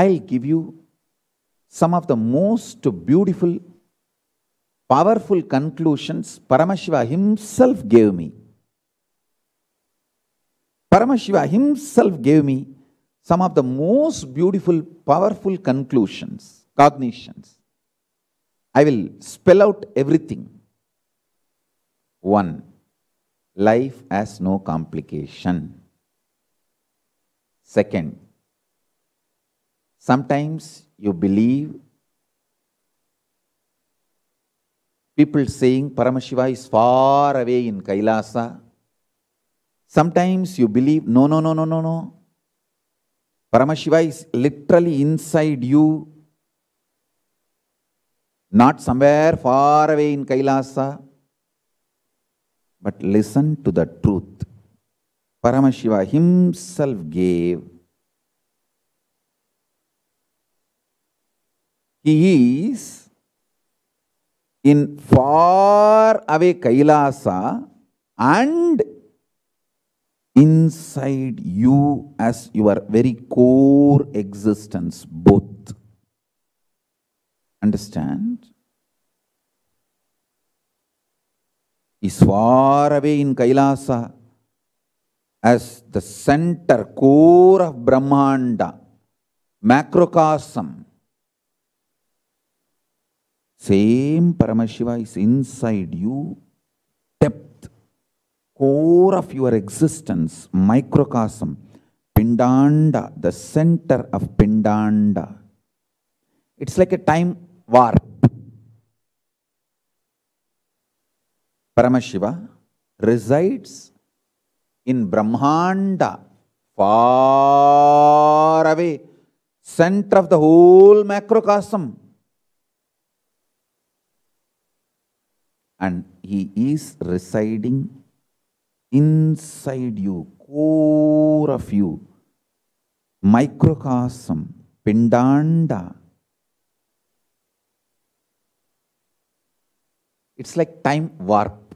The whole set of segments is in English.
I'll give you some of the most beautiful, powerful conclusions Paramashiva himself gave me. Paramashiva himself gave me some of the most beautiful, powerful conclusions, cognitions. I will spell out everything. One, life has no complication. Second, Sometimes you believe people saying Paramashiva is far away in Kailasa. Sometimes you believe, no, no, no, no, no, no. Paramashiva is literally inside you, not somewhere far away in Kailasa. But listen to the truth. Paramashiva himself gave He is in far away Kailasa and inside you as your very core existence, both. Understand? Is far away in Kailasa as the center core of Brahmanda, macrocosm, same Paramashiva is inside you, depth, core of your existence, microcosm, Pindanda, the center of Pindanda. It's like a time warp. Paramashiva resides in Brahmanda, far away, center of the whole macrocosm. and He is residing inside you, core of you, microcosm, pindanda. It's like time warp.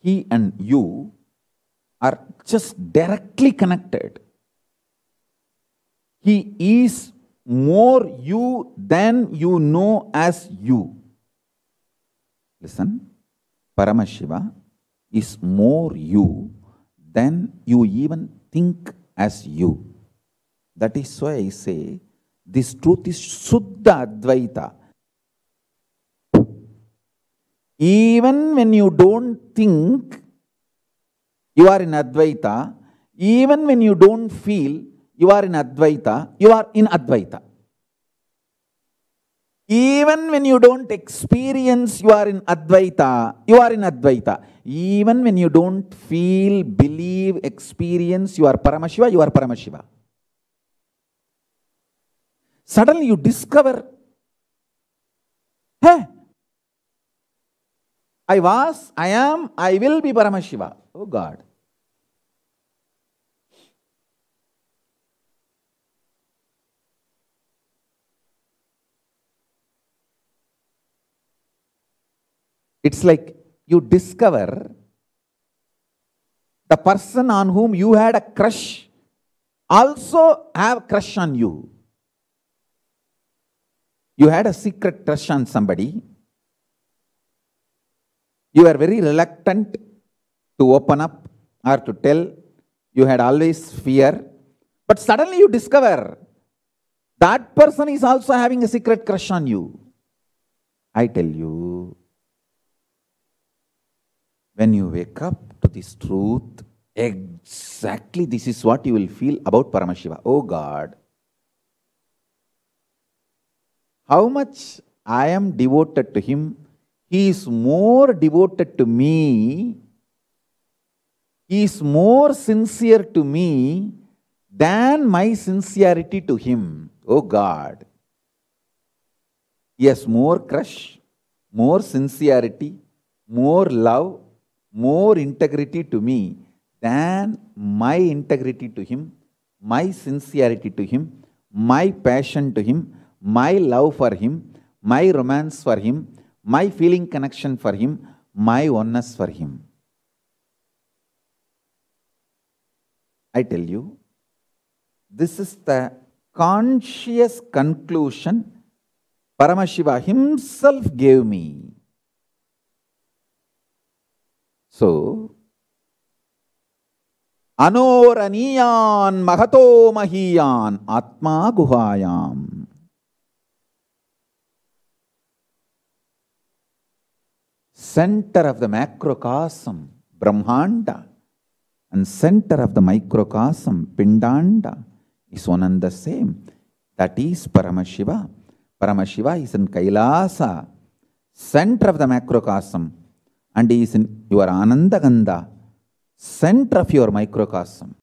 He and you are just directly connected. He is more you than you know as you. Listen, Paramashiva is more you than you even think as you. That is why I say this truth is shuddha Advaita. Even when you don't think you are in Advaita, even when you don't feel you are in Advaita, you are in Advaita. Even when you don't experience you are in Advaita, you are in Advaita. Even when you don't feel, believe, experience you are Paramashiva, you are Paramashiva. Suddenly you discover, hey, I was, I am, I will be Paramashiva. Oh God. It's like you discover the person on whom you had a crush also have crush on you. You had a secret crush on somebody. You were very reluctant to open up or to tell. You had always fear. But suddenly you discover that person is also having a secret crush on you. I tell you, when you wake up to this truth, exactly this is what you will feel about Paramashiva. Oh God, how much I am devoted to Him, He is more devoted to me, He is more sincere to me than my sincerity to Him. Oh God. Yes, more crush, more sincerity, more love, more integrity to me than my integrity to him, my sincerity to him, my passion to him, my love for him, my romance for him, my feeling connection for him, my oneness for him. I tell you, this is the conscious conclusion Paramashiva himself gave me. So அனோரணீயான் மகதோ மகீயான் ஆத்மா குஹாயாம் center of the macrocosm, Brahmanda, and center of the microcosm, Pindanda, is one and the same. That is Paramashiva. Paramashiva is in Kailasa, center of the macrocosm, and is in your Anandaganda, center of your microcosm.